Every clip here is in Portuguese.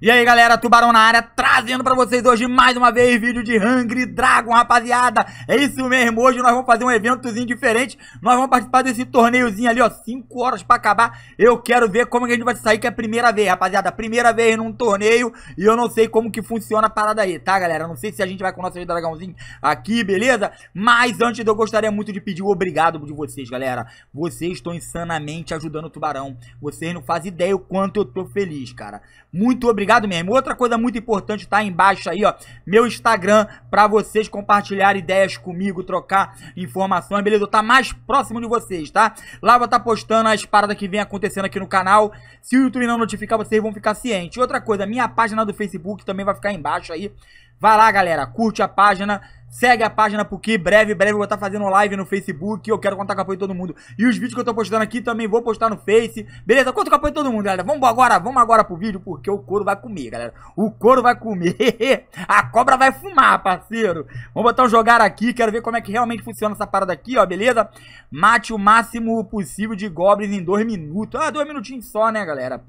E aí galera, Tubarão na área, trazendo pra vocês hoje mais uma vez vídeo de Hungry Dragon, rapaziada É isso mesmo, hoje nós vamos fazer um eventozinho diferente Nós vamos participar desse torneiozinho ali, ó, 5 horas pra acabar Eu quero ver como que a gente vai sair, que é a primeira vez, rapaziada Primeira vez num torneio e eu não sei como que funciona a parada aí, tá galera? não sei se a gente vai com o nosso dragãozinho aqui, beleza? Mas antes eu gostaria muito de pedir o obrigado de vocês, galera Vocês estão insanamente ajudando o Tubarão Vocês não fazem ideia o quanto eu tô feliz, cara Muito obrigado obrigado mesmo. Outra coisa muito importante tá aí embaixo aí, ó, meu Instagram para vocês compartilhar ideias comigo, trocar informações, beleza? Eu tá mais próximo de vocês, tá? Lá vou estar tá postando as paradas que vem acontecendo aqui no canal. Se o YouTube não notificar, vocês vão ficar cientes. Outra coisa, minha página do Facebook também vai ficar embaixo aí. Vai lá, galera, curte a página, Segue a página porque breve, breve eu vou estar fazendo live no Facebook. Eu quero contar com o apoio de todo mundo. E os vídeos que eu tô postando aqui também vou postar no Face. Beleza? Conta com o apoio de todo mundo, galera. Vamos agora, vamos agora pro vídeo porque o couro vai comer, galera. O couro vai comer. A cobra vai fumar, parceiro. Vamos botar um jogar aqui. Quero ver como é que realmente funciona essa parada aqui, ó. Beleza? Mate o máximo possível de goblins em dois minutos. Ah, dois minutinhos só, né, galera?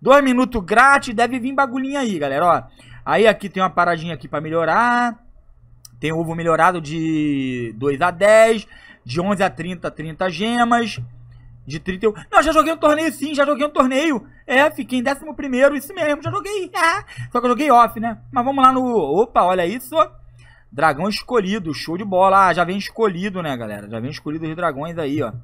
Dois minutos grátis. Deve vir bagulhinho aí, galera, ó. Aí aqui tem uma paradinha aqui pra melhorar. Tem ovo melhorado de 2 a 10, de 11 a 30, 30 gemas, de 31... Não, já joguei um torneio sim, já joguei um torneio. É, fiquei em 11 primeiro isso mesmo, já joguei. só que eu joguei off, né? Mas vamos lá no... Opa, olha isso. Dragão escolhido, show de bola. Ah, já vem escolhido, né, galera? Já vem escolhido os dragões aí, ó.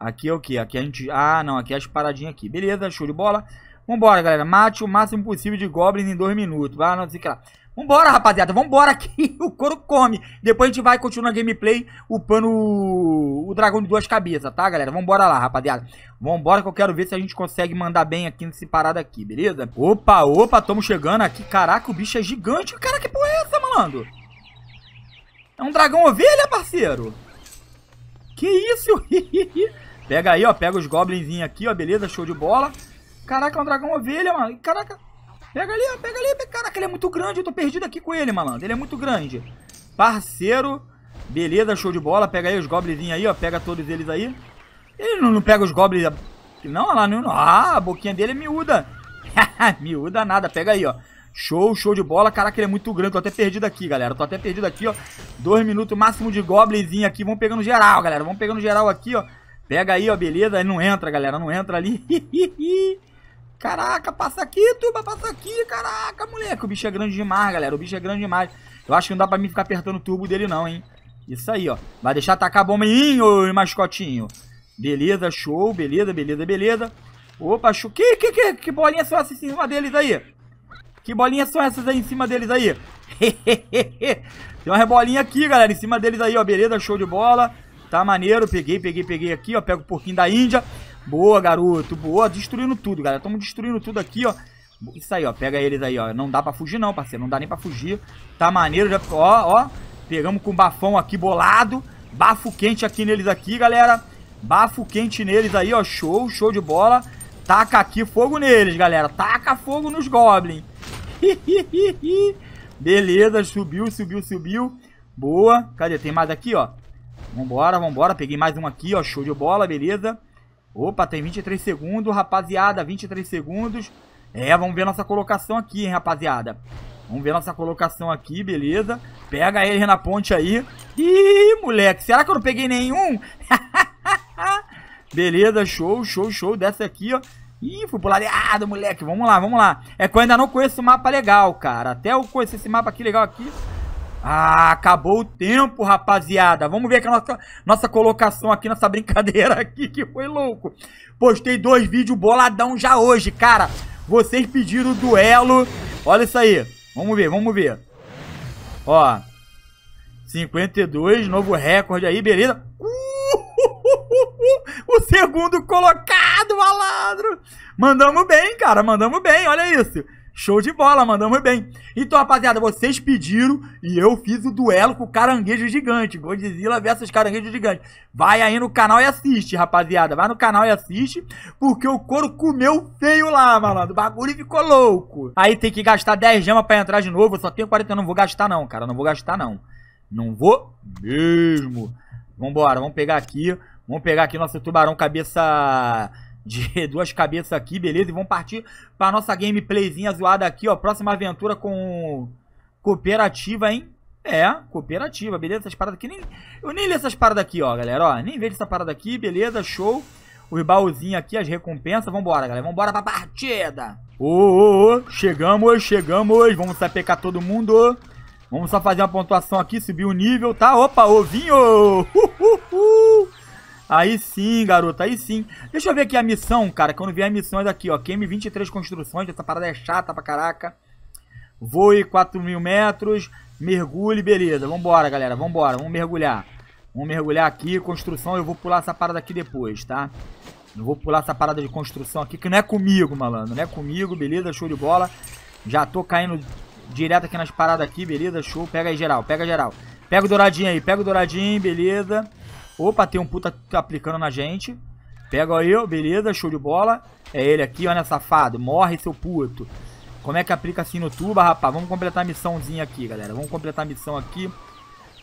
Aqui é o que? Aqui a gente... Ah, não, aqui é as paradinhas aqui. Beleza, show de bola. Vambora, galera. Mate o máximo possível de goblins em dois minutos. Ah, não sei o que lá. Vambora, rapaziada, vambora que o couro come. Depois a gente vai continuar a gameplay upando o... o dragão de duas cabeças, tá, galera? Vambora lá, rapaziada. Vambora que eu quero ver se a gente consegue mandar bem aqui nesse parada aqui, beleza? Opa, opa, tamo chegando aqui. Caraca, o bicho é gigante. Cara, que porra é essa, malandro? É um dragão ovelha, parceiro? Que isso? pega aí, ó, pega os goblinzinhos aqui, ó, beleza? Show de bola. Caraca, é um dragão ovelha, mano. Caraca... Pega ali, pega ali. Caraca, ele é muito grande. Eu tô perdido aqui com ele, malandro. Ele é muito grande. Parceiro. Beleza, show de bola. Pega aí os goblizinhos aí, ó. Pega todos eles aí. Ele não, não pega os goblins... Ah, não, lá não... Ah, a boquinha dele é miúda. miúda nada. Pega aí, ó. Show, show de bola. Caraca, ele é muito grande. Tô até perdido aqui, galera. Tô até perdido aqui, ó. Dois minutos máximo de goblinzinho aqui. Vamos pegando geral, galera. Vamos pegando geral aqui, ó. Pega aí, ó. Beleza. Ele não entra, galera. Não entra ali. Caraca, passa aqui, turma, passa aqui, caraca, moleque. O bicho é grande demais, galera, o bicho é grande demais. Eu acho que não dá pra mim ficar apertando o turbo dele não, hein. Isso aí, ó. Vai deixar atacar a bomba ô mascotinho. Beleza, show, beleza, beleza, beleza. Opa, show. Que, que, que, que bolinha são essas em cima deles aí? Que bolinhas são essas aí em cima deles aí? Tem uma rebolinha aqui, galera, em cima deles aí, ó. Beleza, show de bola. Tá maneiro, peguei, peguei, peguei aqui, ó. Pega o porquinho da Índia. Boa, garoto. Boa. Destruindo tudo, galera. Estamos destruindo tudo aqui, ó. Isso aí, ó. Pega eles aí, ó. Não dá pra fugir, não, parceiro. Não dá nem pra fugir. Tá maneiro. Já... Ó, ó. Pegamos com bafão aqui bolado. Bafo quente aqui neles aqui, galera. Bafo quente neles aí, ó. Show, show de bola. Taca aqui fogo neles, galera. Taca fogo nos goblins Beleza, subiu, subiu, subiu. Boa. Cadê? Tem mais aqui, ó. Vambora, vambora. Peguei mais um aqui, ó. Show de bola, beleza. Opa, tem 23 segundos, rapaziada, 23 segundos. É, vamos ver nossa colocação aqui, hein, rapaziada. Vamos ver nossa colocação aqui, beleza. Pega ele na ponte aí. Ih, moleque, será que eu não peguei nenhum? beleza, show, show, show. Desce aqui, ó. Ih, fui pro ladeado, moleque. Vamos lá, vamos lá. É que eu ainda não conheço o mapa legal, cara. Até eu conheço esse mapa aqui legal aqui, ah, acabou o tempo, rapaziada. Vamos ver a nossa, nossa colocação aqui, nossa brincadeira aqui, que foi louco. Postei dois vídeos boladão já hoje, cara. Vocês pediram o duelo. Olha isso aí. Vamos ver, vamos ver. Ó. 52, novo recorde aí, beleza. Uh! O segundo colocado, malandro. Mandamos bem, cara, mandamos bem, olha isso. Show de bola, mandamos bem. Então, rapaziada, vocês pediram e eu fiz o duelo com o caranguejo gigante. Godzilla versus caranguejo gigante. Vai aí no canal e assiste, rapaziada. Vai no canal e assiste, porque o couro comeu feio lá, malandro. O bagulho ficou louco. Aí tem que gastar 10 gemas pra entrar de novo. Eu só tenho 40, eu não vou gastar não, cara. não vou gastar não. Não vou mesmo. Vambora, vamos pegar aqui. Vamos pegar aqui nosso tubarão cabeça de duas cabeças aqui, beleza? E vamos partir pra nossa gameplayzinha zoada aqui, ó. Próxima aventura com cooperativa, hein? É, cooperativa, beleza? Essas paradas aqui nem... Eu nem li essas paradas aqui, ó, galera, ó. Nem vejo essa parada aqui, beleza? Show. Os baúzinhos aqui, as recompensas. Vambora, galera. Vambora pra partida. Ô, ô, ô. Chegamos, chegamos. Vamos sapecar todo mundo. Vamos só fazer uma pontuação aqui, subir o nível, tá? Opa, ovinho! Uh, uh, uh. Aí sim, garoto, aí sim. Deixa eu ver aqui a missão, cara. Quando vier a missão é daqui, ó. QM23 construções. Essa parada é chata pra caraca. Voe 4 mil metros. Mergulhe, beleza. Vambora, galera. Vambora. Vamos mergulhar. Vamos mergulhar aqui. Construção, eu vou pular essa parada aqui depois, tá? Eu vou pular essa parada de construção aqui, que não é comigo, malandro. Não é comigo, beleza? Show de bola. Já tô caindo direto aqui nas paradas aqui, beleza? Show. Pega aí, geral. Pega geral. Pega o douradinho aí. Pega o douradinho, beleza. Opa, tem um puta tá aplicando na gente. Pega eu, beleza, show de bola. É ele aqui, olha, safado. Morre, seu puto. Como é que aplica assim no tuba, rapaz? Vamos completar a missãozinha aqui, galera. Vamos completar a missão aqui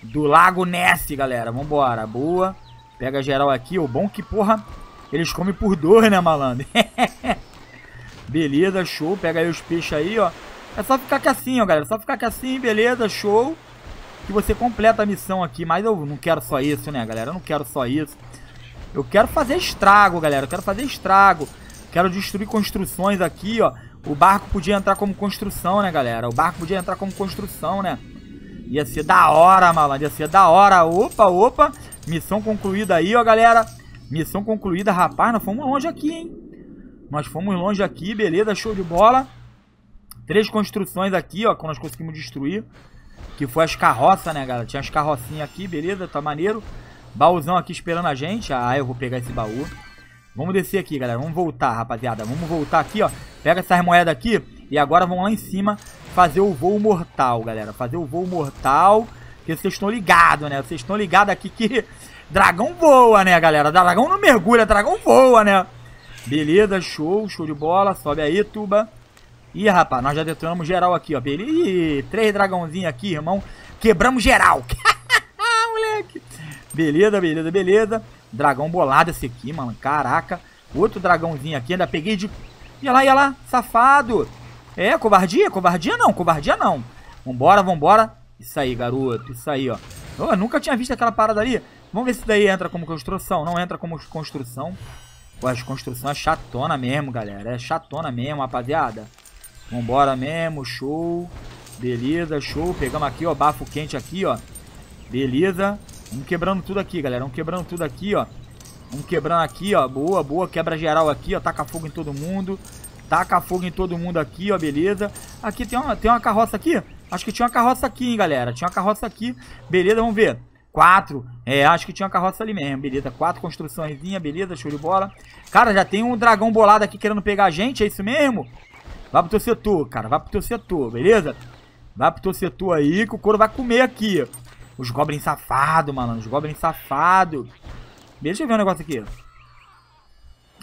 do Lago Ness, galera. Vambora, boa. Pega geral aqui. O bom que, porra, eles comem por dois, né, malandro? beleza, show. Pega aí os peixes aí, ó. É só ficar aqui assim, ó, galera. É só ficar aqui assim, beleza, show que você completa a missão aqui. Mas eu não quero só isso, né, galera? Eu não quero só isso. Eu quero fazer estrago, galera. Eu quero fazer estrago. Quero destruir construções aqui, ó. O barco podia entrar como construção, né, galera? O barco podia entrar como construção, né? Ia ser da hora, malandro. Ia ser da hora. Opa, opa. Missão concluída aí, ó, galera. Missão concluída. Rapaz, nós fomos longe aqui, hein? Nós fomos longe aqui. Beleza, show de bola. Três construções aqui, ó, que nós conseguimos destruir. Que foi as carroças, né, galera? Tinha as carrocinhas aqui, beleza? Tá maneiro. Baúzão aqui esperando a gente. Ah, eu vou pegar esse baú. Vamos descer aqui, galera. Vamos voltar, rapaziada. Vamos voltar aqui, ó. Pega essas moedas aqui. E agora vamos lá em cima fazer o voo mortal, galera. Fazer o voo mortal. Porque vocês estão ligados, né? Vocês estão ligados aqui que dragão voa, né, galera? Dragão não mergulha, dragão voa, né? Beleza, show, show de bola. Sobe aí, tuba. Ih, rapaz, nós já detonamos geral aqui, ó. Beleza. Ih, três dragãozinhos aqui, irmão. Quebramos geral. Moleque. Beleza, beleza, beleza. Dragão bolado esse aqui, mano. Caraca. Outro dragãozinho aqui. Ainda peguei de... Ia lá, ia lá. Safado. É, covardia? Covardia não, covardia não. Vambora, vambora. Isso aí, garoto. Isso aí, ó. Eu nunca tinha visto aquela parada ali. Vamos ver se daí entra como construção. Não entra como construção. Pô, as construções é chatona mesmo, galera. É chatona mesmo, rapaziada. Vambora mesmo, show. Beleza, show. Pegamos aqui, ó, bafo quente aqui, ó. Beleza. Vamos quebrando tudo aqui, galera. Vamos quebrando tudo aqui, ó. Vamos quebrando aqui, ó. Boa, boa. Quebra geral aqui, ó. Taca fogo em todo mundo. Taca fogo em todo mundo aqui, ó. Beleza. Aqui tem uma, tem uma carroça aqui. Acho que tinha uma carroça aqui, hein, galera. Tinha uma carroça aqui. Beleza, vamos ver. Quatro. É, acho que tinha uma carroça ali mesmo. Beleza, quatro construçõezinha. Beleza, show de bola. Cara, já tem um dragão bolado aqui querendo pegar a gente. É isso mesmo? Vai pro teu setor, cara. Vai pro teu setor, beleza? Vai pro teu setor aí que o couro vai comer aqui. Os goblins safado, mano. Os goblins safado. Deixa eu ver um negócio aqui.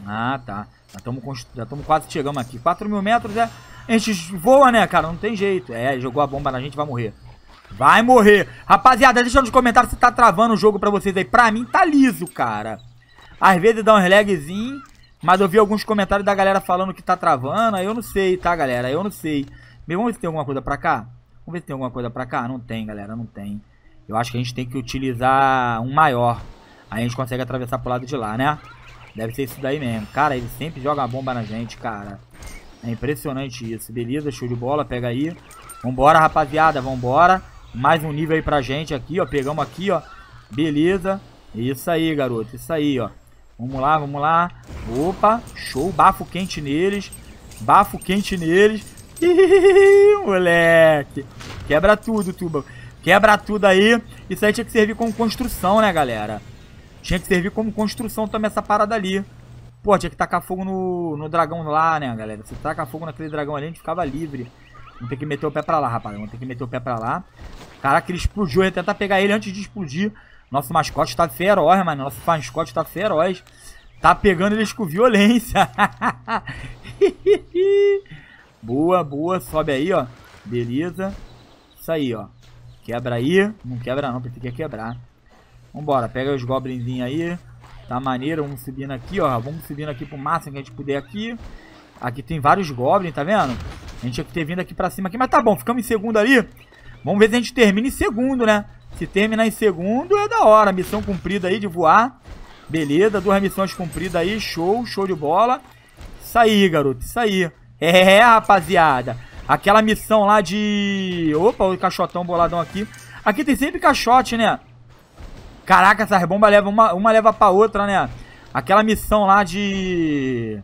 Ah, tá. Já estamos const... quase chegando aqui. 4 mil metros é... A gente voa, né, cara? Não tem jeito. É, jogou a bomba na gente, vai morrer. Vai morrer. Rapaziada, deixa nos comentários se tá travando o jogo pra vocês aí. Pra mim tá liso, cara. Às vezes dá um lagzinho. Mas eu vi alguns comentários da galera falando que tá travando. Eu não sei, tá, galera? Eu não sei. Mas vamos ver se tem alguma coisa pra cá? Vamos ver se tem alguma coisa pra cá? Não tem, galera, não tem. Eu acho que a gente tem que utilizar um maior. Aí a gente consegue atravessar pro lado de lá, né? Deve ser isso daí mesmo. Cara, ele sempre joga bomba na gente, cara. É impressionante isso. Beleza, show de bola, pega aí. Vambora, rapaziada, vambora. Mais um nível aí pra gente aqui, ó. Pegamos aqui, ó. Beleza. Isso aí, garoto, isso aí, ó. Vamos lá, vamos lá. Opa, show. Bafo quente neles. Bafo quente neles. Ih, moleque. Quebra tudo, Tuba. Quebra tudo aí. Isso aí tinha que servir como construção, né, galera? Tinha que servir como construção também essa parada ali. Pô, tinha que tacar fogo no, no dragão lá, né, galera? Se tacar fogo naquele dragão ali, a gente ficava livre. Vamos ter que meter o pé pra lá, rapaz. Vamos ter que meter o pé pra lá. Caraca, ele explodiu. Eu ia tentar pegar ele antes de explodir. Nosso mascote tá feroz, mano. Nosso mascote tá feroz. Tá pegando eles com violência. boa, boa. Sobe aí, ó. Beleza. Isso aí, ó. Quebra aí. Não quebra não, porque quer quebrar. Vambora, pega os goblinzinhos aí. Tá maneiro, vamos subindo aqui, ó. Vamos subindo aqui pro máximo que a gente puder aqui. Aqui tem vários goblins, tá vendo? A gente tinha que ter vindo aqui pra cima aqui, mas tá bom, ficamos em segundo ali. Vamos ver se a gente termina em segundo, né? Se terminar em segundo, é da hora. Missão cumprida aí de voar. Beleza, duas missões cumpridas aí. Show, show de bola. Isso aí, garoto, isso aí. É, é, é, rapaziada. Aquela missão lá de... Opa, o caixotão boladão aqui. Aqui tem sempre caixote, né? Caraca, essas bombas levam uma, uma leva pra outra, né? Aquela missão lá de...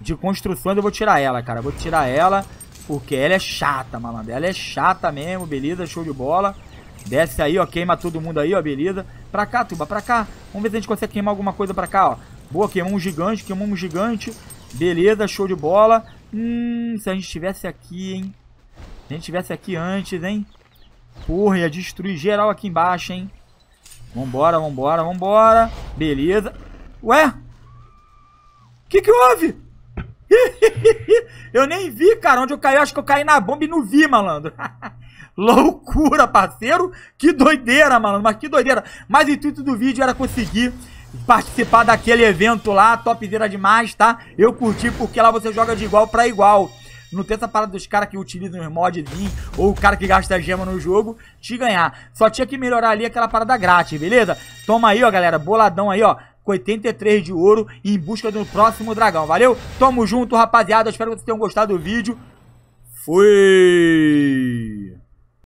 De construções, eu vou tirar ela, cara. vou tirar ela, porque ela é chata, malandro. Ela é chata mesmo, beleza? Show de bola. Desce aí, ó. Queima todo mundo aí, ó. Beleza. Pra cá, tuba. Pra cá. Vamos ver se a gente consegue queimar alguma coisa pra cá, ó. Boa, queimou um gigante. queimou um gigante. Beleza, show de bola. Hum, se a gente estivesse aqui, hein. Se a gente estivesse aqui antes, hein. Porra, ia destruir geral aqui embaixo, hein. Vambora, vambora, vambora. Beleza. Ué? Que que houve? eu nem vi, cara. Onde eu caí, eu acho que eu caí na bomba e não vi, malandro. Loucura, parceiro! Que doideira, mano, mas que doideira! Mas o intuito do vídeo era conseguir participar daquele evento lá, topzera demais, tá? Eu curti porque lá você joga de igual pra igual. Não tem essa parada dos caras que utilizam os modzinhos ou o cara que gasta gema no jogo te ganhar. Só tinha que melhorar ali aquela parada grátis, beleza? Toma aí, ó, galera. Boladão aí, ó. Com 83 de ouro em busca do próximo dragão, valeu? Tamo junto, rapaziada. Espero que vocês tenham gostado do vídeo. Fui!